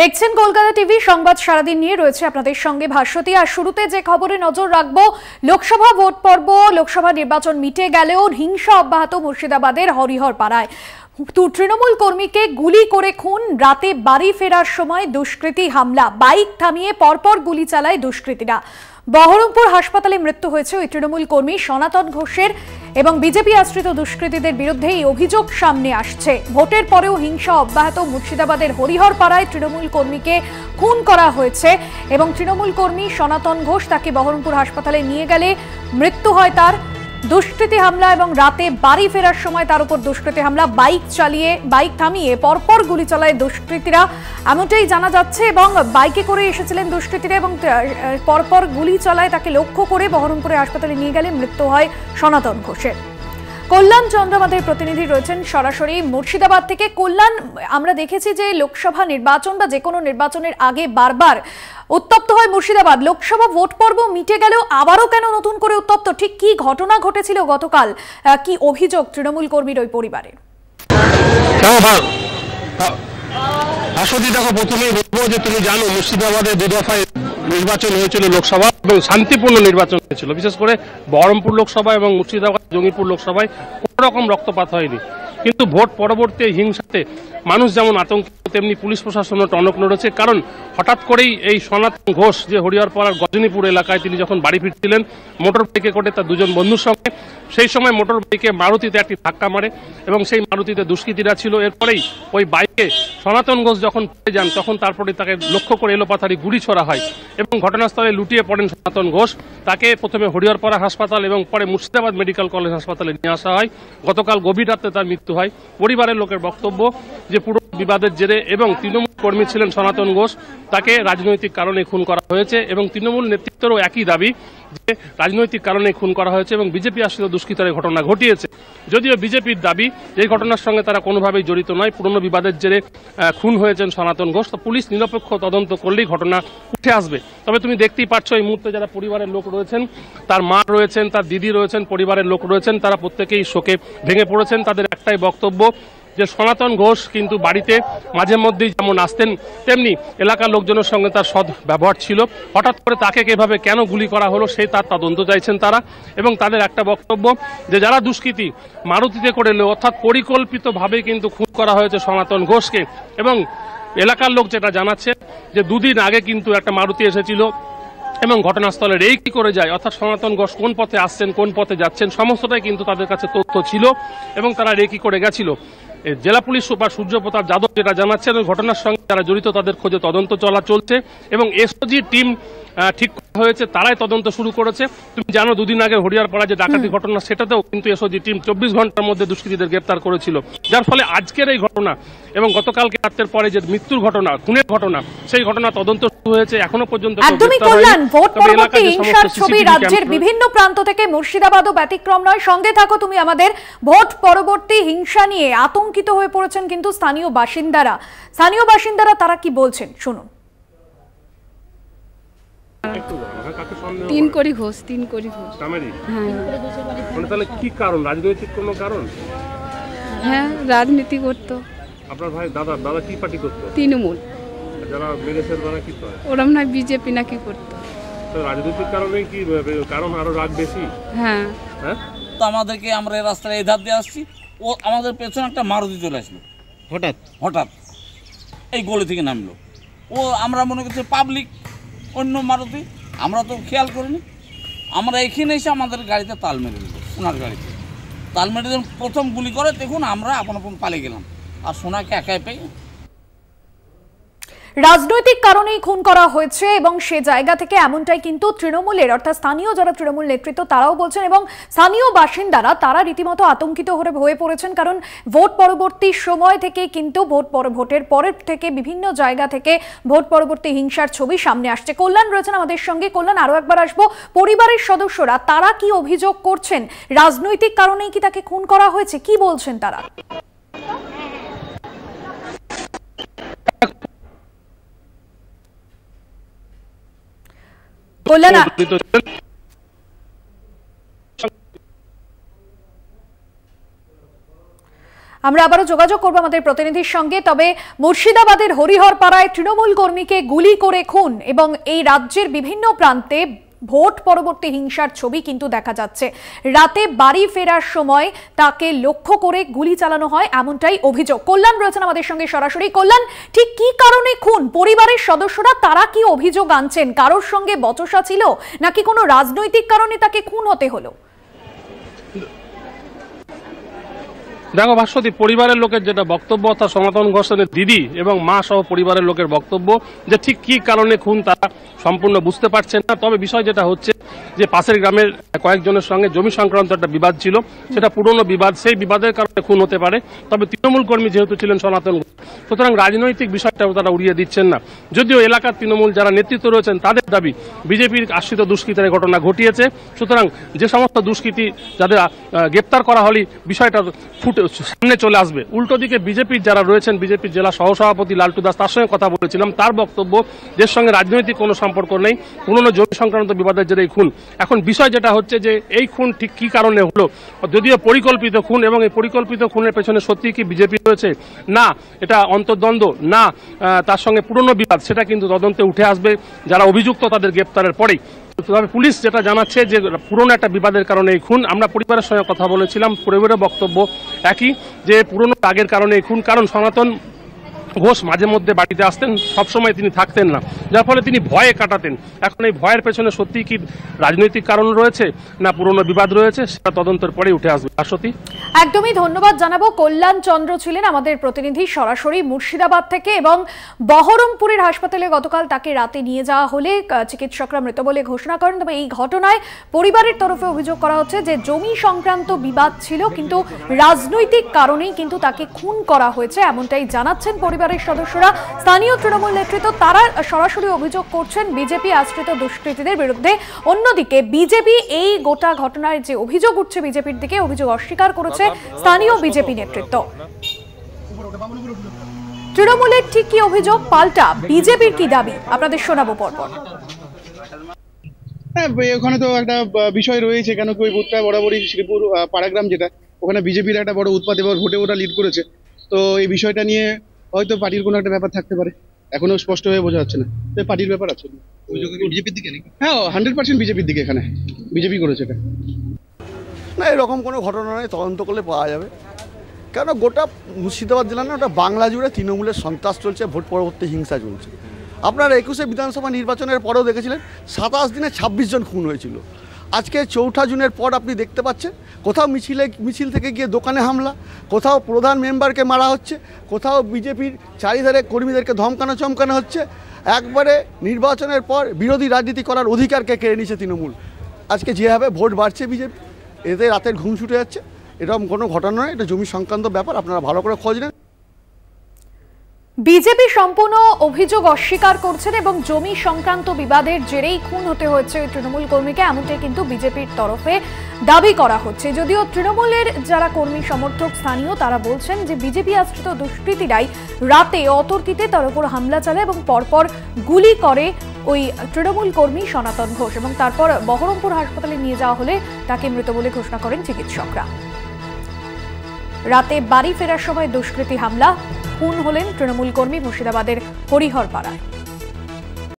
দেখছেন কলকাতা টিভি সংবাদ সারাদিন নিয়ে রয়েছে আপনাদের সঙ্গে ভাষ্যতি আর শুরুতে যে খবরে নজর রাখব লোকসভা ভোট পর্ব লোকসভা নির্বাচন মিটে গেলেও হিংসা অব্যাহত মুর্শিদাবাদের হরিহর পাড়ায় তৃণমূল কর্মীকে গুলি করে খুন রাতে বাড়ি ফেরার সময় দুষ্কৃতী হামলা বাইক থামিয়ে পরপর গুলি চালায় দুষ্কৃতীরা বহরমপুর হাসপাতালে মৃত্যু হয়েছে ওই তৃণমূল কর্মী সনাতন ঘোষের এবং বিজেপি আশ্রিত দুষ্কৃতীদের বিরুদ্ধেই এই অভিযোগ সামনে আসছে ভোটের পরেও হিংসা অব্যাহত মুর্শিদাবাদের হরিহরপাড়ায় তৃণমূল কর্মীকে খুন করা হয়েছে এবং তৃণমূল কর্মী সনাতন ঘোষ তাকে বহরমপুর হাসপাতালে নিয়ে গেলে মৃত্যু হয় তার দুষ্কৃতি হামলা এবং রাতে বাড়ি ফেরার সময় তার উপর দুষ্কৃতি হামলা বাইক চালিয়ে বাইক থামিয়ে পরপর গুলি চালায় দুষ্কৃতীরা এমনটাই জানা যাচ্ছে এবং বাইকে করে এসেছিলেন দুষ্কৃতীরা এবং পরপর গুলি চালায় তাকে লক্ষ্য করে বহরমপুরে হাসপাতালে নিয়ে গেলে মৃত্যু হয় সনাতন ঘোষের কল্যাণ চন্দ্র আমাদের প্রতিনিধি রয়েছেন সরাসরি মুর্শিদাবাদ থেকে কল্যাণ আমরা দেখেছি যে লোকসভা নির্বাচন বা যে কোনো নির্বাচনের আগে বারবার উত্তপ্ত হয় মুর্শিদাবাদ লোকসভা ভোট পর্ব মিটে গেলেও আবারও কেন নতুন করে উত্তপ্ত ঠিক কি ঘটনা ঘটেছিল গতকাল কি অভিযোগ তৃণমূল কর্মীর ওই পরিবারে আসলে দেখো প্রথমেই বলবো যে তুমি জানো মুর্শিদাবাদে দু দফায় নির্বাচন হয়েছিল লোকসভা এবং শান্তিপূর্ণ নির্বাচন হয়েছিল বিশেষ করে বহরমপুর লোকসভা এবং মুর্শিদাবাদ জঙ্গিপুর লোকসভায় কোনো রকম রক্তপাত হয়নি কিন্তু ভোট পরবর্তী হিংসা মুহূর্তে মানুষ যেমন আতঙ্ক তেমনি পুলিশ প্রশাসনও টনক নড়েছে কারণ হঠাৎ করেই এই সনাতন ঘোষ যে হরিয়ারপাড়ার গজনীপুর এলাকায় তিনি যখন বাড়ি ফিরছিলেন মোটর বাইকে করে তার দুজন বন্ধুর সঙ্গে সেই সময় মোটর বাইকে মারুতিতে একটি ধাক্কা মারে এবং সেই মারুতিতে দুষ্কৃতীরা ছিল এরপরেই ওই বাইকে সনাতন ঘোষ যখন পড়ে যান তখন তারপরে তাকে লক্ষ্য করে এলোপাথারি গুলি ছড়া হয় এবং ঘটনাস্থলে লুটিয়ে পড়েন সনাতন ঘোষ তাকে প্রথমে হরিহরপাড়া হাসপাতাল এবং পরে মুর্শিদাবাদ মেডিকেল কলেজ হাসপাতালে নিয়ে আসা হয় গতকাল গভীর রাতে তার মৃত্যু হয় পরিবারের লোকের বক্তব্য যে পুরো বিবাদের জেরে এবং তৃণমূল কর্মী ছিলেন সনাতন ঘোষ তাকে রাজনৈতিক কারণে খুন করা হয়েছে এবং তৃণমূল নেতৃত্বেরও একই দাবি যে রাজনৈতিক কারণে খুন করা হয়েছে এবং বিজেপি আসলে দুষ্কৃতের ঘটনা ঘটিয়েছে যদিও বিজেপির দাবি এই ঘটনার সঙ্গে তারা কোনোভাবেই জড়িত নয় পুরনো বিবাদের জেরে খুন হয়েছেন সনাতন ঘোষ তো পুলিশ নিরপেক্ষ তদন্ত করলেই ঘটনা উঠে আসবে তবে তুমি দেখতেই পাচ্ছ এই মুহূর্তে যারা পরিবারের লোক রয়েছেন তার মা রয়েছেন তার দিদি রয়েছেন পরিবারের লোক রয়েছেন তারা প্রত্যেকেই শোকে ভেঙে পড়েছেন তাদের একটাই বক্তব্য যে সনাতন ঘোষ কিন্তু বাড়িতে মাঝে মধ্যেই যেমন আসতেন তেমনি এলাকার লোকজনের সঙ্গে তার সদ ব্যবহার ছিল হঠাৎ করে তাকে কিভাবে কেন গুলি করা হলো সেই তার তদন্ত চাইছেন তারা এবং তাদের একটা বক্তব্য যে যারা দুষ্কৃতী মারুতিতে করে অর্থাৎ পরিকল্পিতভাবে কিন্তু খুন করা হয়েছে সনাতন ঘোষকে এবং এলাকার লোক যেটা জানাচ্ছে যে দুদিন আগে কিন্তু একটা মারুতি এসেছিল এবং ঘটনাস্থলে রেই কি করে যায় অর্থাৎ সনাতন ঘোষ কোন পথে আসছেন কোন পথে যাচ্ছেন সমস্তটাই কিন্তু তাদের কাছে তথ্য ছিল এবং তারা রেকি করে গেছিল জেলা পুলিশ সুপার প্রতাপ যাদব যেটা জানাচ্ছেন ঘটনার সঙ্গে যারা জড়িত তাদের খোঁজে তদন্ত চলা চলছে এবং এসওজি টিম ঠিক হয়েছে তারাই তদন্ত শুরু করেছে তুমি জানো দুদিন আগে হরিয়ার পাড়া যে ডাকাতি ঘটনা সেটাতেও কিন্তু এসওজি টিম চব্বিশ ঘন্টার মধ্যে দুষ্কৃতীদের গ্রেপ্তার করেছিল যার ফলে আজকের এই ঘটনা এবং গতকালকে রাতের পরে যে মৃত্যুর ঘটনা খুনের ঘটনা সেই ঘটনা তদন্ত হয়েছে এখনো পর্যন্ত একদমই কল্যাণ ভোট পরবর্তী হিংসার ছবি রাজ্যের বিভিন্ন প্রান্ত থেকে মুর্শিদাবাদ ও ব্যতিক্রম নয় সঙ্গে থাকো তুমি আমাদের ভোট পরবর্তী হিংসা নিয়ে আতঙ্কিত হয়ে পড়েছেন কিন্তু স্থানীয় বাসিন্দারা স্থানীয় বাসিন্দারা তারা কি বলছেন শুনুন তিন করি ঘোষ তিন করি ঘোষ হ্যাঁ। মানে কি কারণ রাজনৈতিক কোনো কারণ হ্যাঁ রাজনীতি করতো আপনার ভাই দাদা দাদা কি পার্টি করতো তৃণমূল যারা মেরেছে তারা কি করে ওরা না বিজেপি না কি করতো তো রাজনৈতিক কারণে কি কারণ আরো রাগ বেশি হ্যাঁ হ্যাঁ তো আমাদেরকে আমরা এই রাস্তায় এধার দিয়ে আসছি ও আমাদের পেছনে একটা মারুতি চলে আসলো হঠাৎ হঠাৎ এই গলি থেকে নামলো ও আমরা মনে করছি পাবলিক অন্য মারুতি আমরা তো খেয়াল করিনি আমরা এখানে এসে আমাদের গাড়িতে তাল মেরে দিল ওনার গাড়িতে তাল মেরে প্রথম গুলি করে দেখুন আমরা আপন আপন পালিয়ে গেলাম আর সোনাকে একাই পেয়ে রাজনৈতিক কারণেই খুন করা হয়েছে এবং সে জায়গা থেকে এমনটাই কিন্তু তৃণমূলের অর্থাৎ স্থানীয় যারা তৃণমূল নেতৃত্ব তারাও বলছেন এবং স্থানীয় বাসিন্দারা তারা রীতিমতো আতঙ্কিত হয়ে পড়েছেন কারণ ভোট পরবর্তী সময় থেকে কিন্তু ভোট ভোটের পরের থেকে বিভিন্ন জায়গা থেকে ভোট পরবর্তী হিংসার ছবি সামনে আসছে কল্যাণ রয়েছেন আমাদের সঙ্গে কল্যাণ আরও একবার আসবো পরিবারের সদস্যরা তারা কি অভিযোগ করছেন রাজনৈতিক কারণেই কি তাকে খুন করা হয়েছে কি বলছেন তারা বললেন আমরা আবারও যোগাযোগ করবো আমাদের প্রতিনিধির সঙ্গে তবে মুর্শিদাবাদের হরিহরপাড়ায় তৃণমূল কর্মীকে গুলি করে খুন এবং এই রাজ্যের বিভিন্ন প্রান্তে ভোট পরবর্তী হিংসার ছবি কিন্তু দেখা যাচ্ছে রাতে বাড়ি ফেরার সময় তাকে লক্ষ্য করে গুলি চালানো হয় এমনটাই অভিযোগ কল্যাণ রয়েছেন আমাদের সঙ্গে সরাসরি কল্যাণ ঠিক কি কারণে খুন পরিবারের সদস্যরা তারা কি অভিযোগ আনছেন কারোর সঙ্গে বচসা ছিল নাকি কোনো রাজনৈতিক কারণে তাকে খুন হতে হলো দেখো ভাস্বতী পরিবারের লোকের যেটা বক্তব্য অর্থাৎ সনাতন ঘোষণের দিদি এবং মা সহ পরিবারের লোকের বক্তব্য যে ঠিক কি কারণে খুন তারা সম্পূর্ণ বুঝতে পারছেন না তবে বিষয় যেটা হচ্ছে যে পাশের গ্রামের কয়েকজনের সঙ্গে জমি সংক্রান্ত একটা বিবাদ ছিল সেটা পুরনো বিবাদ সেই বিবাদের কারণে খুন হতে পারে তবে তৃণমূল কর্মী যেহেতু ছিলেন সনাতন সুতরাং রাজনৈতিক বিষয়টাও তারা উড়িয়ে দিচ্ছেন না যদিও এলাকার তৃণমূল যারা নেতৃত্ব রয়েছেন তাদের দাবি বিজেপির আশ্রিত দুষ্কৃতের ঘটনা ঘটিয়েছে সুতরাং যে সমস্ত দুষ্কৃতি যাদের গ্রেপ্তার করা হলে বিষয়টা ফুটে সামনে চলে আসবে উল্টো দিকে বিজেপির যারা রয়েছেন বিজেপির জেলা সহসভাপতি লালটু দাস তার সঙ্গে কথা বলেছিলাম তার বক্তব্য দেশ সঙ্গে রাজনৈতিক কোনো সম্পর্ক নেই পুরনো জমি সংক্রান্ত বিবাদের জেরে এই খুন এখন বিষয় যেটা হচ্ছে যে এই খুন ঠিক কি কারণে হলো যদিও পরিকল্পিত খুন এবং এই পরিকল্পিত খুনের পেছনে সত্যি কি বিজেপি রয়েছে না এটা অন্তর্দ্বন্দ্ব না তার সঙ্গে পুরনো বিবাদ সেটা কিন্তু তদন্তে উঠে আসবে যারা অভিযুক্ত তাদের গ্রেপ্তারের পরেই তবে পুলিশ যেটা জানাচ্ছে যে পুরনো একটা বিবাদের কারণে এই খুন আমরা পরিবারের সঙ্গে কথা বলেছিলাম পরিবারের বক্তব্য একই যে পুরনো রাগের কারণে এই খুন কারণ সনাতন ঘোষ মাঝে মধ্যে বাড়িতে আসতেন সবসময় তিনি থাকতেন না যার ফলে তিনি ভয়ে কাটাতেন এখন এই ভয়ের পেছনে সত্যি কি রাজনৈতিক কারণ রয়েছে না পুরনো বিবাদ রয়েছে সেটা তদন্তের পরে উঠে আসবে আর একদমই ধন্যবাদ জানাবো কল্যাণ চন্দ্র ছিলেন আমাদের প্রতিনিধি সরাসরি মুর্শিদাবাদ থেকে এবং বহরমপুরের হাসপাতালে গতকাল তাকে রাতে নিয়ে যাওয়া হলে চিকিৎসকরা মৃত বলে ঘোষণা করেন তবে এই ঘটনায় পরিবারের তরফে অভিযোগ করা হচ্ছে যে জমি সংক্রান্ত বিবাদ ছিল কিন্তু রাজনৈতিক কারণেই কিন্তু তাকে খুন করা হয়েছে এমনটাই জানাচ্ছেন পরিবারের সদস্যরা স্থানীয় তৃণমূল নেতৃত্ব তারা সরাসরি অভিযোগ করছেন বিজেপি আশ্রিত দুষ্কৃতীদের বিরুদ্ধে অন্যদিকে বিজেপি এই গোটা ঘটনায় যে অভিযোগ উঠছে বিজেপির দিকে অভিযোগ অস্বীকার করেছে করেছে স্থানীয় বিজেপি নেতৃত্ব তৃণমূলের ঠিক কি অভিযোগ পাল্টা বিজেপির কি দাবি আপনাদের শোনাবো পরপর হ্যাঁ ওখানে তো একটা বিষয় রয়েছে কেন কি ওই বরাবরই শ্রীপুর পাড়াগ্রাম যেটা ওখানে বিজেপির একটা বড় উৎপাদ এবার ভোটে ওটা লিড করেছে তো এই বিষয়টা নিয়ে হয়তো পার্টির কোনো একটা ব্যাপার থাকতে পারে এখনো স্পষ্ট হয়ে বোঝা যাচ্ছে না তো পার্টির ব্যাপার আছে বিজেপির দিকে হ্যাঁ হান্ড্রেড পার্সেন্ট বিজেপির দিকে এখানে বিজেপি করেছে এটা না এরকম কোনো ঘটনা নেই তদন্ত করলে পাওয়া যাবে কেন গোটা মুর্শিদাবাদ জেলা না ওটা বাংলা জুড়ে তৃণমূলের সন্ত্রাস চলছে ভোট পরবর্তী হিংসা চলছে আপনারা একুশে বিধানসভা নির্বাচনের পরেও দেখেছিলেন সাতাশ দিনে ছাব্বিশ জন খুন হয়েছিল আজকে চৌঠা জুনের পর আপনি দেখতে পাচ্ছেন কোথাও মিছিলে মিছিল থেকে গিয়ে দোকানে হামলা কোথাও প্রধান মেম্বারকে মারা হচ্ছে কোথাও বিজেপির চারিধারে কর্মীদেরকে ধমকানো চমকানো হচ্ছে একবারে নির্বাচনের পর বিরোধী রাজনীতি করার অধিকারকে কেড়ে নিচ্ছে তৃণমূল আজকে যেভাবে ভোট বাড়ছে বিজেপি এতে রাতের ঘুম ছুটে যাচ্ছে এরকম কোনো ঘটনা নয় এটা জমি সংক্রান্ত ব্যাপার আপনারা ভালো করে খোঁজ নেন বিজেপি সম্পূর্ণ অভিযোগ অস্বীকার করছেন এবং জমি সংক্রান্ত বিবাদের জেরেই খুন হতে হয়েছে তৃণমূল কর্মীকে এমনটাই কিন্তু বিজেপির তরফে দাবি করা হচ্ছে যদিও তৃণমূলের যারা কর্মী সমর্থক স্থানীয় তারা বলছেন যে বিজেপি আশ্রিত দুষ্কৃতীরাই রাতে অতর্কিতে তার উপর হামলা চালায় এবং পরপর গুলি করে ওই তৃণমূল কর্মী সনাতন ঘোষ এবং তারপর বহরমপুর হাসপাতালে নিয়ে যাওয়া হলে তাকে মৃত বলে ঘোষণা করেন চিকিৎসকরা রাতে বাড়ি ফেরার সময় দুষ্কৃতী হামলা খুন হলেন তৃণমূল কর্মী মুর্শিদাবাদের হরিহরপাড়ায়